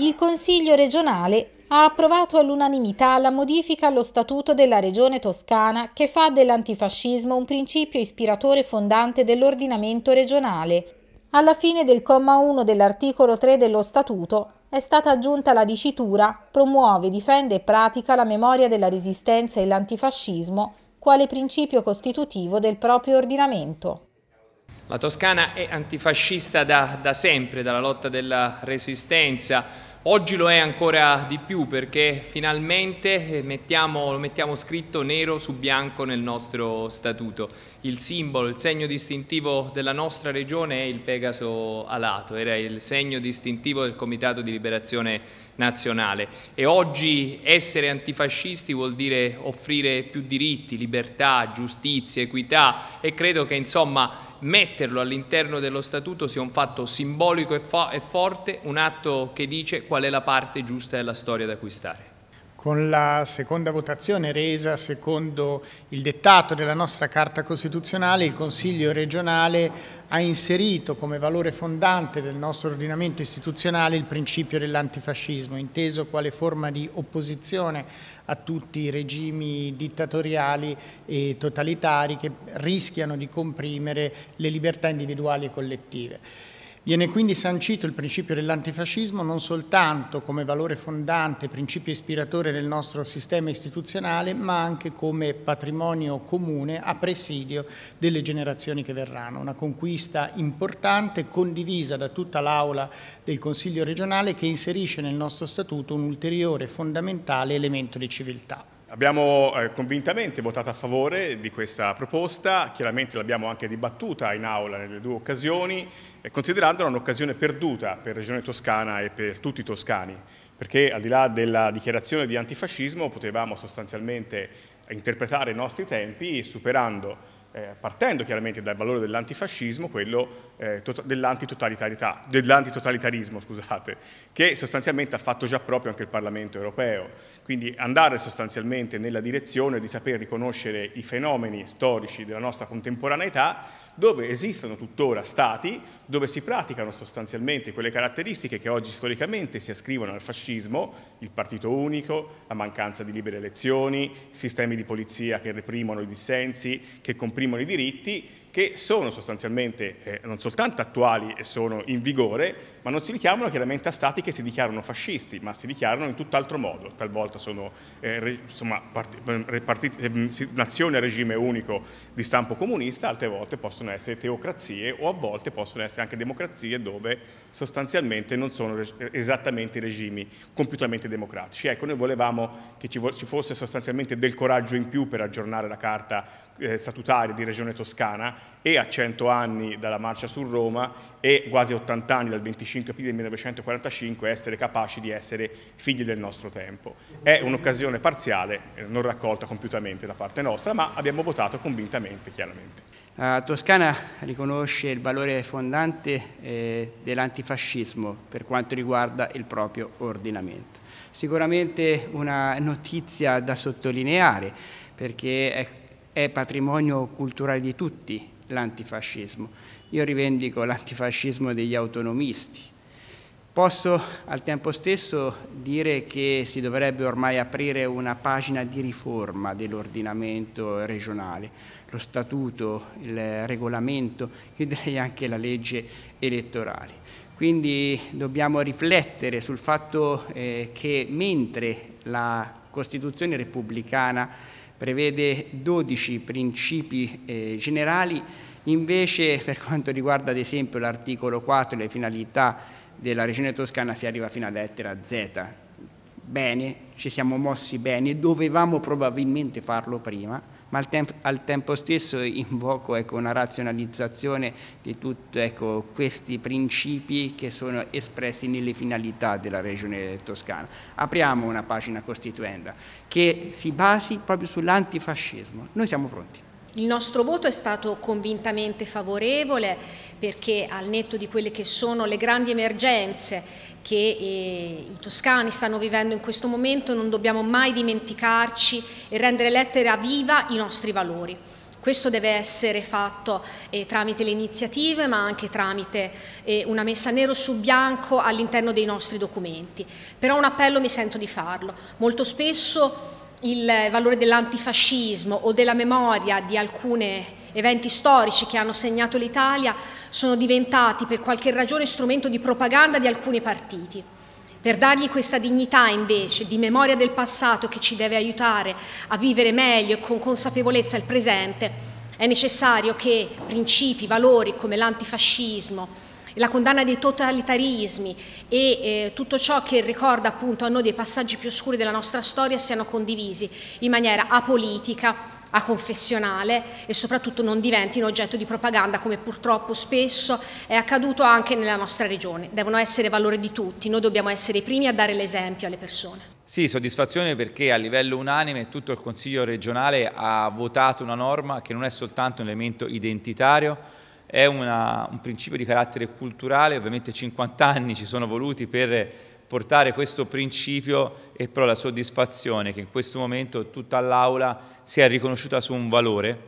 il Consiglio regionale ha approvato all'unanimità la modifica allo Statuto della Regione Toscana che fa dell'antifascismo un principio ispiratore fondante dell'ordinamento regionale. Alla fine del comma 1 dell'articolo 3 dello Statuto è stata aggiunta la dicitura promuove, difende e pratica la memoria della resistenza e l'antifascismo quale principio costitutivo del proprio ordinamento. La Toscana è antifascista da, da sempre, dalla lotta della resistenza, Oggi lo è ancora di più perché finalmente eh, mettiamo, lo mettiamo scritto nero su bianco nel nostro statuto. Il simbolo, il segno distintivo della nostra regione è il Pegaso alato, era il segno distintivo del Comitato di Liberazione Nazionale e oggi essere antifascisti vuol dire offrire più diritti, libertà, giustizia, equità e credo che insomma metterlo all'interno dello statuto sia un fatto simbolico e, fo e forte, un atto che dice qual è la parte giusta della storia da acquistare con la seconda votazione resa secondo il dettato della nostra Carta Costituzionale, il Consiglio regionale ha inserito come valore fondante del nostro ordinamento istituzionale il principio dell'antifascismo, inteso quale forma di opposizione a tutti i regimi dittatoriali e totalitari che rischiano di comprimere le libertà individuali e collettive. Viene quindi sancito il principio dell'antifascismo non soltanto come valore fondante, principio ispiratore del nostro sistema istituzionale, ma anche come patrimonio comune a presidio delle generazioni che verranno. Una conquista importante, condivisa da tutta l'Aula del Consiglio regionale, che inserisce nel nostro Statuto un ulteriore fondamentale elemento di civiltà. Abbiamo eh, convintamente votato a favore di questa proposta, chiaramente l'abbiamo anche dibattuta in aula nelle due occasioni, eh, considerandola un'occasione perduta per Regione Toscana e per tutti i toscani, perché al di là della dichiarazione di antifascismo potevamo sostanzialmente interpretare i nostri tempi superando eh, partendo chiaramente dal valore dell'antifascismo, quello eh, tota-, dell'antitotalitarismo, scusate, che sostanzialmente ha fatto già proprio anche il Parlamento europeo. Quindi andare sostanzialmente nella direzione di saper riconoscere i fenomeni storici della nostra contemporaneità dove esistono tuttora stati dove si praticano sostanzialmente quelle caratteristiche che oggi storicamente si ascrivono al fascismo, il partito unico, la mancanza di libere elezioni, sistemi di polizia che reprimono i dissensi, che comprimono i diritti, che sono sostanzialmente eh, non soltanto attuali e sono in vigore, ma non si richiamano chiaramente a stati che si dichiarano fascisti, ma si dichiarano in tutt'altro modo, talvolta sono eh, insomma, part, ehm, part, eh, nazioni a regime unico di stampo comunista, altre volte possono essere teocrazie o a volte possono essere anche democrazie dove sostanzialmente non sono eh, esattamente regimi compiutamente democratici. Ecco, noi volevamo che ci, ci fosse sostanzialmente del coraggio in più per aggiornare la carta eh, statutaria di Regione Toscana e a cento anni dalla marcia su Roma e quasi 80 anni dal 25 aprile 1945 essere capaci di essere figli del nostro tempo. È un'occasione parziale, eh, non raccolta compiutamente da parte nostra, ma abbiamo votato convintamente, chiaramente. La eh, Toscana riconosce il valore fondante eh, dell'antifascismo per quanto riguarda il proprio ordinamento. Sicuramente una notizia da sottolineare perché è patrimonio culturale di tutti l'antifascismo io rivendico l'antifascismo degli autonomisti. Posso al tempo stesso dire che si dovrebbe ormai aprire una pagina di riforma dell'ordinamento regionale, lo statuto, il regolamento, io direi anche la legge elettorale. Quindi dobbiamo riflettere sul fatto eh, che mentre la Costituzione repubblicana prevede 12 principi eh, generali, Invece per quanto riguarda ad esempio l'articolo 4 le finalità della Regione Toscana si arriva fino alla lettera Z. Bene, ci siamo mossi bene, dovevamo probabilmente farlo prima, ma al, temp al tempo stesso invoco ecco, una razionalizzazione di tutti ecco, questi principi che sono espressi nelle finalità della Regione Toscana. Apriamo una pagina costituenda che si basi proprio sull'antifascismo. Noi siamo pronti. Il nostro voto è stato convintamente favorevole perché al netto di quelle che sono le grandi emergenze che eh, i toscani stanno vivendo in questo momento non dobbiamo mai dimenticarci e rendere lettera viva i nostri valori. Questo deve essere fatto eh, tramite le iniziative ma anche tramite eh, una messa nero su bianco all'interno dei nostri documenti. Però un appello mi sento di farlo. Molto spesso il valore dell'antifascismo o della memoria di alcuni eventi storici che hanno segnato l'Italia sono diventati per qualche ragione strumento di propaganda di alcuni partiti. Per dargli questa dignità invece di memoria del passato che ci deve aiutare a vivere meglio e con consapevolezza il presente, è necessario che principi, valori come l'antifascismo, la condanna dei totalitarismi e eh, tutto ciò che ricorda appunto a noi dei passaggi più oscuri della nostra storia siano condivisi in maniera apolitica, aconfessionale e soprattutto non diventino oggetto di propaganda come purtroppo spesso è accaduto anche nella nostra regione. Devono essere valori di tutti, noi dobbiamo essere i primi a dare l'esempio alle persone. Sì, soddisfazione perché a livello unanime tutto il Consiglio regionale ha votato una norma che non è soltanto un elemento identitario, è una, un principio di carattere culturale, ovviamente 50 anni ci sono voluti per portare questo principio e però la soddisfazione che in questo momento tutta l'Aula sia riconosciuta su un valore,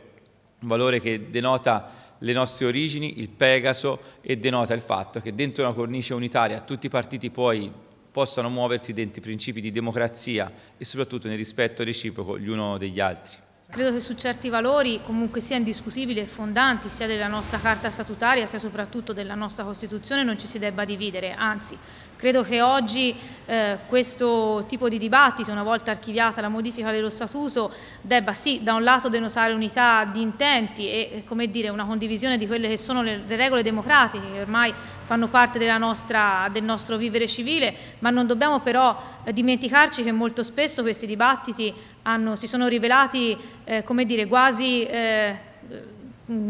un valore che denota le nostre origini, il Pegaso e denota il fatto che dentro una cornice unitaria tutti i partiti poi possano muoversi dentro i principi di democrazia e soprattutto nel rispetto reciproco gli uno degli altri. Credo che su certi valori comunque sia indiscutibili e fondanti sia della nostra Carta statutaria sia soprattutto della nostra Costituzione non ci si debba dividere, anzi credo che oggi eh, questo tipo di dibattito, una volta archiviata la modifica dello Statuto, debba sì da un lato denotare unità di intenti e eh, dire, una condivisione di quelle che sono le, le regole democratiche che ormai fanno parte nostra, del nostro vivere civile, ma non dobbiamo però eh, dimenticarci che molto spesso questi dibattiti hanno, si sono rivelati eh, come dire, quasi, eh,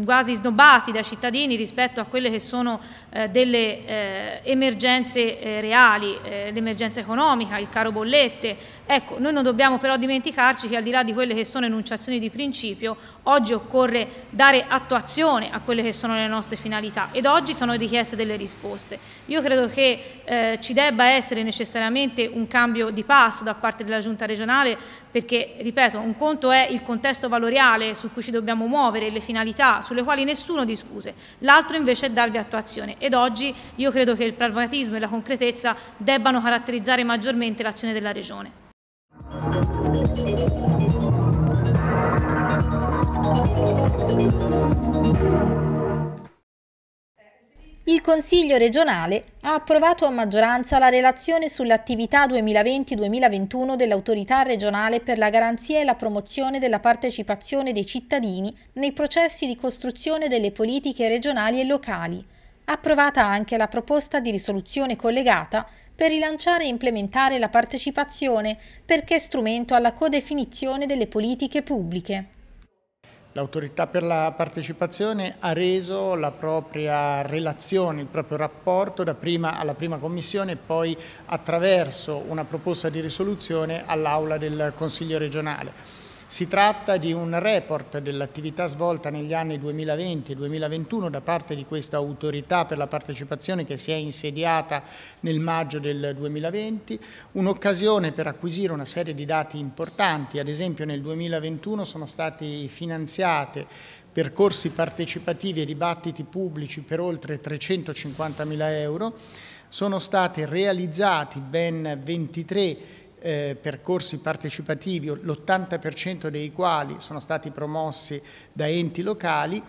quasi, snobbati dai cittadini rispetto a quelle che sono eh, delle eh, emergenze eh, reali, eh, l'emergenza economica, il caro bollette. Ecco, noi non dobbiamo però dimenticarci che al di là di quelle che sono enunciazioni di principio, oggi occorre dare attuazione a quelle che sono le nostre finalità ed oggi sono richieste delle risposte. Io credo che ci debba essere necessariamente un cambio di passo da parte della Giunta regionale perché, ripeto, un conto è il contesto valoriale su cui ci dobbiamo muovere, le finalità sulle quali nessuno discute, l'altro invece è darvi attuazione ed oggi io credo che il pragmatismo e la concretezza debbano caratterizzare maggiormente l'azione della Regione. Thank you. Il Consiglio regionale ha approvato a maggioranza la relazione sull'attività 2020-2021 dell'autorità regionale per la garanzia e la promozione della partecipazione dei cittadini nei processi di costruzione delle politiche regionali e locali. Approvata anche la proposta di risoluzione collegata per rilanciare e implementare la partecipazione perché strumento alla codefinizione delle politiche pubbliche. L'autorità per la partecipazione ha reso la propria relazione, il proprio rapporto prima alla prima commissione e poi attraverso una proposta di risoluzione all'Aula del Consiglio regionale. Si tratta di un report dell'attività svolta negli anni 2020 e 2021 da parte di questa autorità per la partecipazione che si è insediata nel maggio del 2020, un'occasione per acquisire una serie di dati importanti, ad esempio nel 2021 sono stati finanziati percorsi partecipativi e dibattiti pubblici per oltre 350 mila euro, sono stati realizzati ben 23 eh, percorsi partecipativi, l'80% dei quali sono stati promossi da enti locali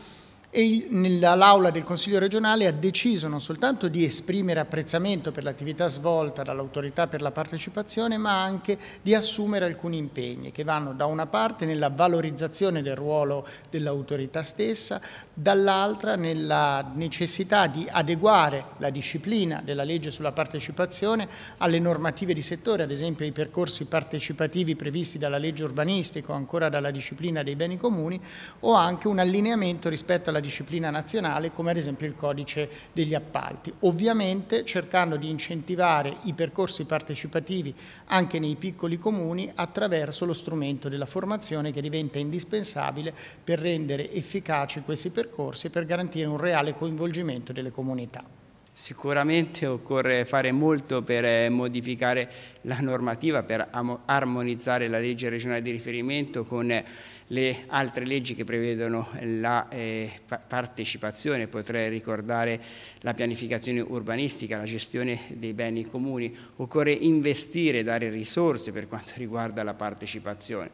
e l'aula del Consiglio regionale ha deciso non soltanto di esprimere apprezzamento per l'attività svolta dall'autorità per la partecipazione, ma anche di assumere alcuni impegni che vanno da una parte nella valorizzazione del ruolo dell'autorità stessa, dall'altra nella necessità di adeguare la disciplina della legge sulla partecipazione alle normative di settore, ad esempio ai percorsi partecipativi previsti dalla legge urbanistica o ancora dalla disciplina dei beni comuni, o anche un allineamento rispetto alla disciplina nazionale come ad esempio il codice degli appalti, ovviamente cercando di incentivare i percorsi partecipativi anche nei piccoli comuni attraverso lo strumento della formazione che diventa indispensabile per rendere efficaci questi percorsi e per garantire un reale coinvolgimento delle comunità. Sicuramente occorre fare molto per eh, modificare la normativa, per armonizzare la legge regionale di riferimento con le altre leggi che prevedono la eh, partecipazione, potrei ricordare la pianificazione urbanistica, la gestione dei beni comuni, occorre investire, e dare risorse per quanto riguarda la partecipazione.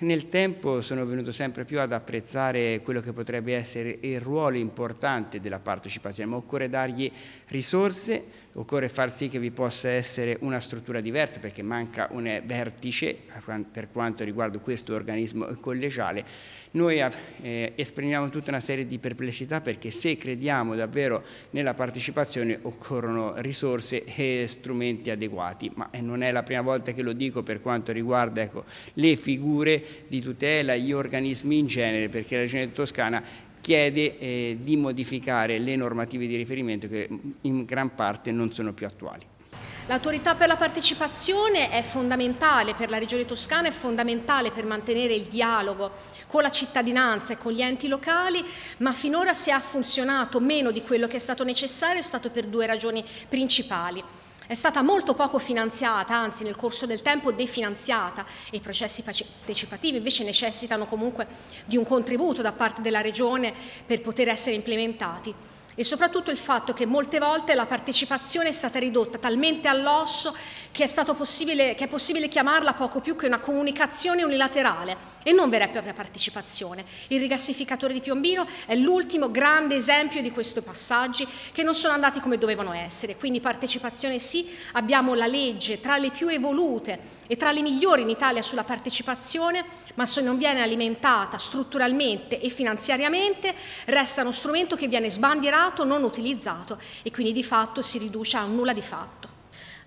Nel tempo sono venuto sempre più ad apprezzare quello che potrebbe essere il ruolo importante della partecipazione, ma occorre dargli risorse, occorre far sì che vi possa essere una struttura diversa perché manca un vertice per quanto riguarda questo organismo collegiale. Noi eh, esprimiamo tutta una serie di perplessità perché se crediamo davvero nella partecipazione occorrono risorse e strumenti adeguati, ma eh, non è la prima volta che lo dico per quanto riguarda ecco, le figure misure di tutela, gli organismi in genere, perché la Regione Toscana chiede eh, di modificare le normative di riferimento che mm, in gran parte non sono più attuali. L'autorità per la partecipazione è fondamentale per la Regione Toscana, è fondamentale per mantenere il dialogo con la cittadinanza e con gli enti locali, ma finora se ha funzionato meno di quello che è stato necessario è stato per due ragioni principali è stata molto poco finanziata, anzi nel corso del tempo definanziata e i processi partecipativi invece necessitano comunque di un contributo da parte della Regione per poter essere implementati e soprattutto il fatto che molte volte la partecipazione è stata ridotta talmente all'osso che, che è, possibile, chiamarla poco più che una comunicazione unilaterale e non vera e propria partecipazione. Il rigassificatore di Piombino è l'ultimo grande esempio di questi passaggi che non sono andati come dovevano essere, quindi partecipazione sì, abbiamo la legge tra le più evolute e tra le migliori in Italia sulla partecipazione, ma se non viene alimentata strutturalmente e finanziariamente resta uno strumento che viene sbandierato, non utilizzato e quindi di fatto si riduce a nulla di fatto.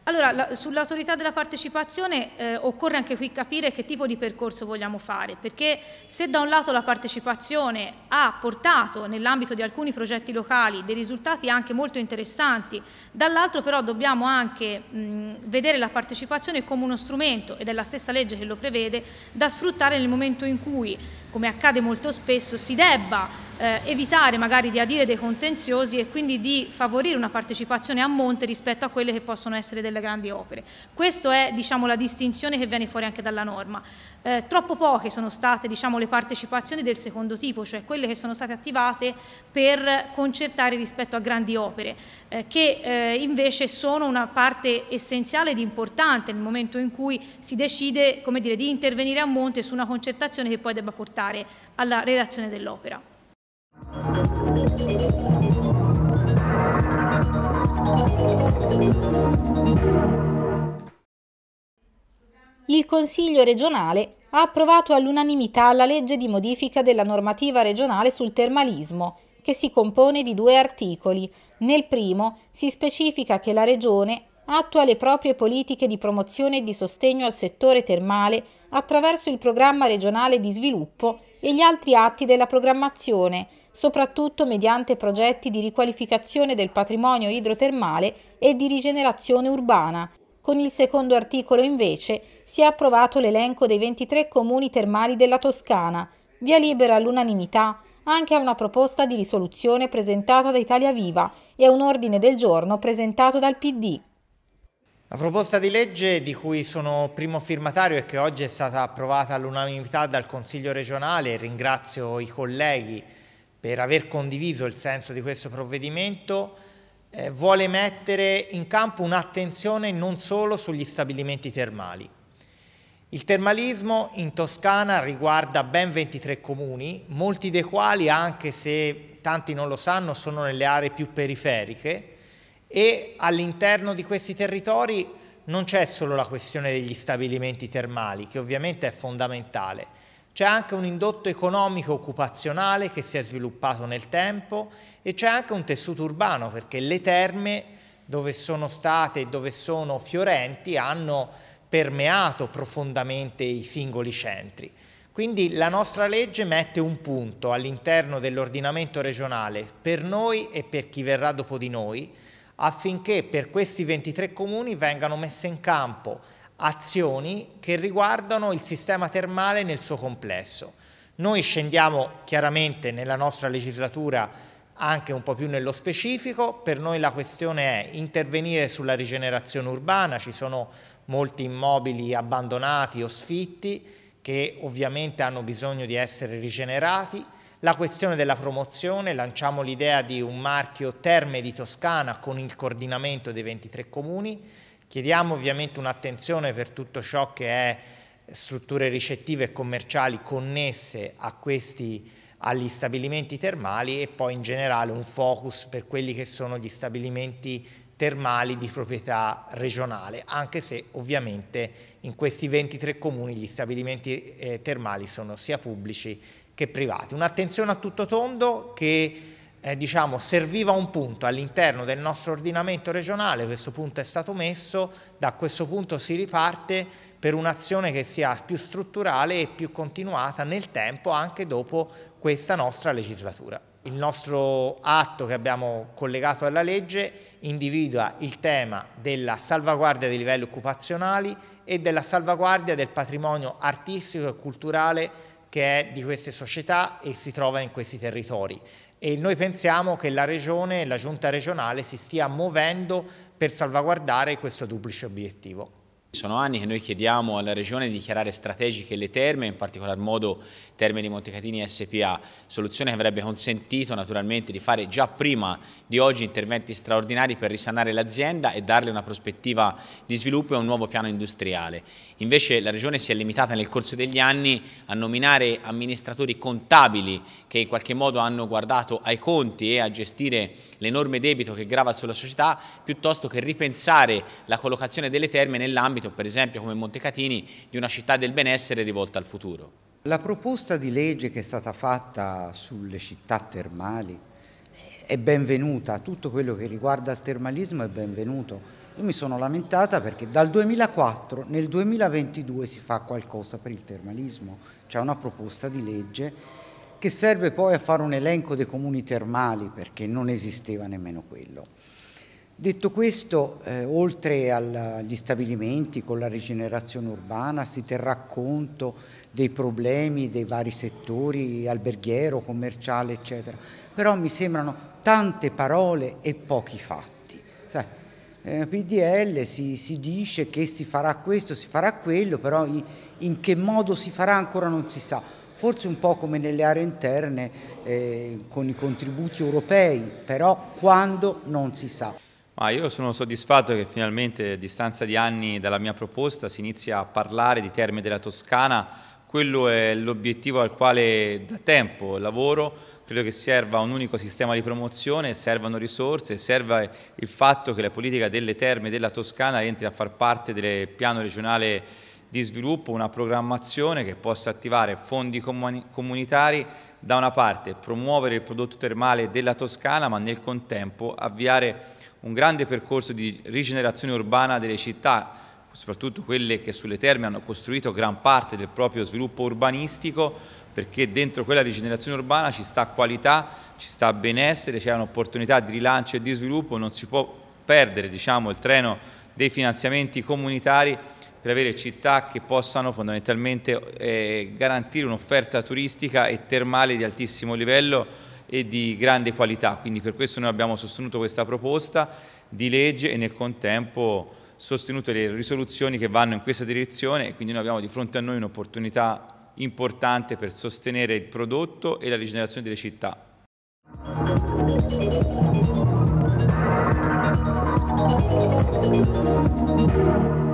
Allora, la, sull'autorità della partecipazione eh, occorre anche qui capire che tipo di percorso vogliamo fare, perché se da un lato la partecipazione ha portato nell'ambito di alcuni progetti locali dei risultati anche molto interessanti, dall'altro però dobbiamo anche mh, vedere la partecipazione come uno strumento, ed è la stessa legge che lo prevede, da sfruttare nel momento in cui come accade molto spesso, si debba eh, evitare magari di adire dei contenziosi e quindi di favorire una partecipazione a monte rispetto a quelle che possono essere delle grandi opere. Questa è diciamo, la distinzione che viene fuori anche dalla norma. Eh, troppo poche sono state diciamo, le partecipazioni del secondo tipo, cioè quelle che sono state attivate per concertare rispetto a grandi opere, eh, che eh, invece sono una parte essenziale ed importante nel momento in cui si decide dire, di intervenire a monte su una concertazione che poi debba portare partecipare alla redazione dell'opera. Il Consiglio regionale ha approvato all'unanimità la legge di modifica della normativa regionale sul termalismo, che si compone di due articoli. Nel primo si specifica che la Regione attua le proprie politiche di promozione e di sostegno al settore termale attraverso il programma regionale di sviluppo e gli altri atti della programmazione, soprattutto mediante progetti di riqualificazione del patrimonio idrotermale e di rigenerazione urbana. Con il secondo articolo invece si è approvato l'elenco dei 23 comuni termali della Toscana, via libera all'unanimità anche a una proposta di risoluzione presentata da Italia Viva e a un ordine del giorno presentato dal PD. La proposta di legge di cui sono primo firmatario e che oggi è stata approvata all'unanimità dal Consiglio regionale, ringrazio i colleghi per aver condiviso il senso di questo provvedimento, eh, vuole mettere in campo un'attenzione non solo sugli stabilimenti termali. Il termalismo in Toscana riguarda ben 23 comuni, molti dei quali, anche se tanti non lo sanno, sono nelle aree più periferiche, e all'interno di questi territori non c'è solo la questione degli stabilimenti termali, che ovviamente è fondamentale, c'è anche un indotto economico occupazionale che si è sviluppato nel tempo e c'è anche un tessuto urbano, perché le terme dove sono state e dove sono fiorenti hanno permeato profondamente i singoli centri. Quindi la nostra legge mette un punto all'interno dell'ordinamento regionale per noi e per chi verrà dopo di noi, affinché per questi 23 comuni vengano messe in campo azioni che riguardano il sistema termale nel suo complesso. Noi scendiamo chiaramente nella nostra legislatura anche un po' più nello specifico, per noi la questione è intervenire sulla rigenerazione urbana, ci sono molti immobili abbandonati o sfitti che ovviamente hanno bisogno di essere rigenerati, la questione della promozione, lanciamo l'idea di un marchio Terme di Toscana con il coordinamento dei 23 comuni, chiediamo ovviamente un'attenzione per tutto ciò che è strutture ricettive e commerciali connesse a questi, agli stabilimenti termali e poi in generale un focus per quelli che sono gli stabilimenti termali di proprietà regionale, anche se ovviamente in questi 23 comuni gli stabilimenti eh, termali sono sia pubblici che privati. Un'attenzione a tutto tondo che eh, diciamo, serviva un punto all'interno del nostro ordinamento regionale, questo punto è stato messo, da questo punto si riparte per un'azione che sia più strutturale e più continuata nel tempo anche dopo questa nostra legislatura. Il nostro atto che abbiamo collegato alla legge individua il tema della salvaguardia dei livelli occupazionali e della salvaguardia del patrimonio artistico e culturale che è di queste società e si trova in questi territori. E noi pensiamo che la Regione e la Giunta regionale si stia muovendo per salvaguardare questo duplice obiettivo. Sono anni che noi chiediamo alla Regione di dichiarare strategiche le terme, in particolar modo Terme di Montecatini SPA, soluzione che avrebbe consentito naturalmente di fare già prima di oggi interventi straordinari per risanare l'azienda e darle una prospettiva di sviluppo e un nuovo piano industriale. Invece la Regione si è limitata nel corso degli anni a nominare amministratori contabili che in qualche modo hanno guardato ai conti e a gestire l'enorme debito che grava sulla società piuttosto che ripensare la collocazione delle terme nell'ambito ambito, per esempio come Montecatini, di una città del benessere rivolta al futuro. La proposta di legge che è stata fatta sulle città termali è benvenuta, tutto quello che riguarda il termalismo è benvenuto. Io mi sono lamentata perché dal 2004 nel 2022 si fa qualcosa per il termalismo, c'è una proposta di legge che serve poi a fare un elenco dei comuni termali perché non esisteva nemmeno quello. Detto questo, eh, oltre agli stabilimenti con la rigenerazione urbana si terrà conto dei problemi dei vari settori, alberghiero, commerciale, eccetera. Però mi sembrano tante parole e pochi fatti. Sai, eh, PDL si, si, dice che si farà questo, si farà quello, però in, in, che modo si farà ancora non si sa. Forse un po' come nelle aree interne eh, con i contributi europei, però quando non si sa. Ma io sono soddisfatto che finalmente, a distanza di anni dalla mia proposta, si inizia a parlare di Terme della Toscana. Quello è l'obiettivo al quale da tempo lavoro. Credo che serva un unico sistema di promozione, servano risorse, serva il fatto che la politica delle terme della Toscana entri a far parte del piano regionale di sviluppo, una programmazione che possa attivare fondi comunitari, da una parte promuovere il prodotto termale della Toscana, ma nel contempo avviare un grande percorso di rigenerazione urbana delle città, soprattutto quelle che sulle terme hanno costruito gran parte del proprio sviluppo urbanistico, perché dentro quella rigenerazione urbana ci sta qualità, ci sta benessere, c'è un'opportunità di rilancio e di sviluppo, non si può perdere diciamo, il treno dei finanziamenti comunitari per avere città che possano fondamentalmente eh, garantire un'offerta turistica e termale di altissimo livello e di grande qualità, quindi per questo noi abbiamo sostenuto questa proposta di legge e nel contempo sostenuto le risoluzioni che vanno in questa direzione e quindi noi abbiamo di fronte a noi un'opportunità importante per sostenere il prodotto e la rigenerazione delle città. Thank you.